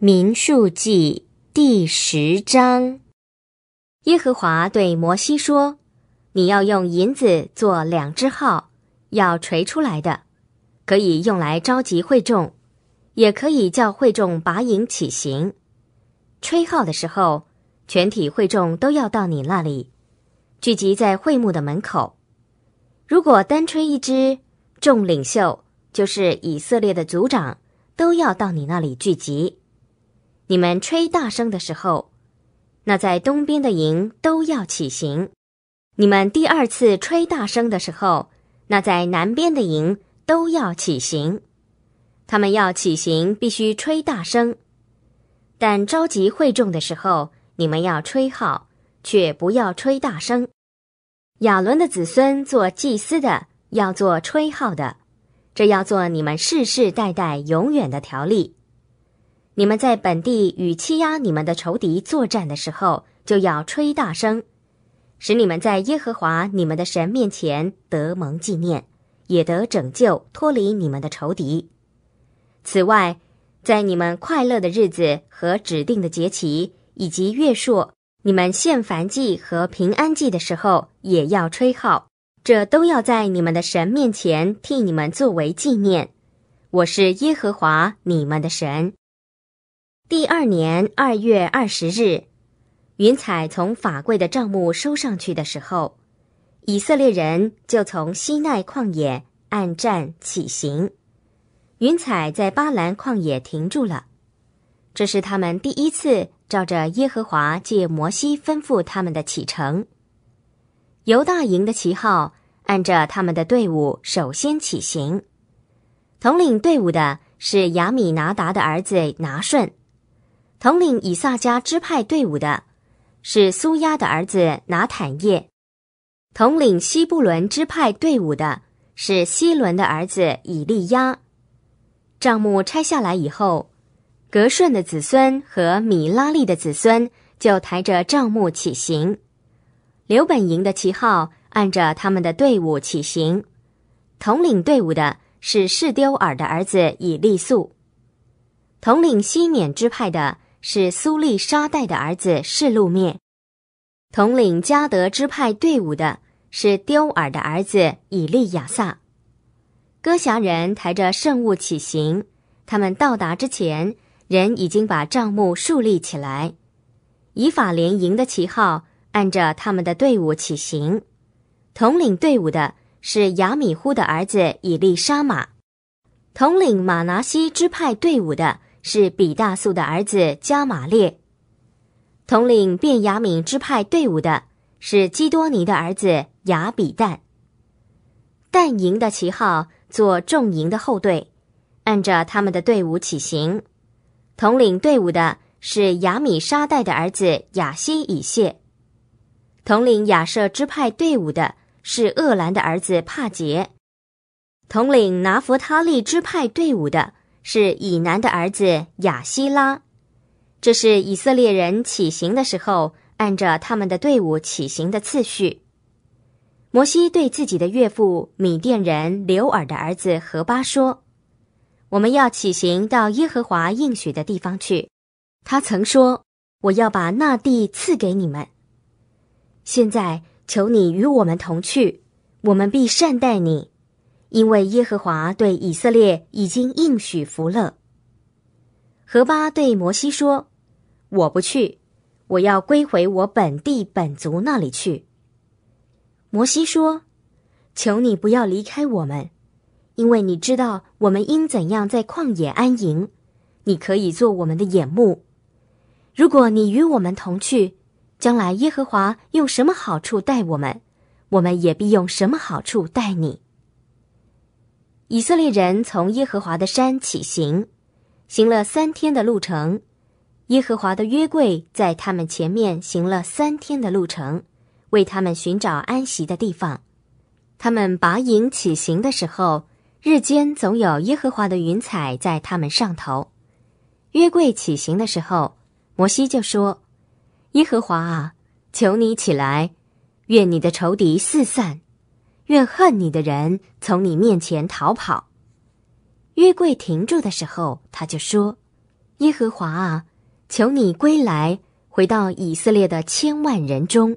《民数记》第十章，耶和华对摩西说：“你要用银子做两只号，要锤出来的，可以用来召集会众，也可以叫会众把营起形。吹号的时候，全体会众都要到你那里聚集在会幕的门口。如果单吹一支，众领袖，就是以色列的族长，都要到你那里聚集。”你们吹大声的时候，那在东边的营都要起行；你们第二次吹大声的时候，那在南边的营都要起行。他们要起行必须吹大声，但召集会众的时候，你们要吹号，却不要吹大声。亚伦的子孙做祭司的，要做吹号的，这要做你们世世代代永远的条例。你们在本地与欺压你们的仇敌作战的时候，就要吹大声，使你们在耶和华你们的神面前得蒙纪念，也得拯救脱离你们的仇敌。此外，在你们快乐的日子和指定的节期以及月朔，你们献凡祭和平安祭的时候，也要吹号。这都要在你们的神面前替你们作为纪念。我是耶和华你们的神。第二年二月二十日，云彩从法柜的帐幕收上去的时候，以色列人就从西奈旷野按站起行。云彩在巴兰旷野停住了，这是他们第一次照着耶和华借摩西吩咐他们的启程。犹大营的旗号按着他们的队伍首先起行，统领队伍的是亚米拿达的儿子拿顺。统领以萨迦支派队伍的是苏亚的儿子拿坦叶，统领西布伦支派队伍的是西伦的儿子以利亚。账目拆下来以后，格顺的子孙和米拉利的子孙就抬着账目起行，刘本营的旗号按着他们的队伍起行，统领队伍的是士丢尔的儿子以利素；统领西缅支派的。是苏利沙代的儿子示路面，统领加德支派队伍的是丢尔的儿子以利亚撒。歌侠人抬着圣物起行，他们到达之前，人已经把帐幕竖立起来。以法联营的旗号按着他们的队伍起行，统领队伍的是雅米呼的儿子以利沙玛，统领马拿西支派队伍的。是比大素的儿子加玛列，统领便雅敏支派队伍的是基多尼的儿子雅比旦。但营的旗号做众营的后队，按着他们的队伍起行。统领队伍的是雅米沙代的儿子雅西以谢。统领雅舍支派队伍的是厄兰的儿子帕杰。统领拿弗他利支派队伍的。是以南的儿子雅西拉，这是以色列人起行的时候，按照他们的队伍起行的次序。摩西对自己的岳父米甸人刘尔的儿子何巴说：“我们要起行到耶和华应许的地方去，他曾说我要把那地赐给你们。现在求你与我们同去，我们必善待你。”因为耶和华对以色列已经应许福了。何巴对摩西说：“我不去，我要归回我本地本族那里去。”摩西说：“求你不要离开我们，因为你知道我们应怎样在旷野安营，你可以做我们的眼目。如果你与我们同去，将来耶和华用什么好处待我们，我们也必用什么好处待你。”以色列人从耶和华的山起行，行了三天的路程。耶和华的约柜在他们前面行了三天的路程，为他们寻找安息的地方。他们拔营起行的时候，日间总有耶和华的云彩在他们上头。约柜起行的时候，摩西就说：“耶和华啊，求你起来，愿你的仇敌四散。”愿恨你的人从你面前逃跑。约柜停住的时候，他就说：“耶和华啊，求你归来，回到以色列的千万人中。”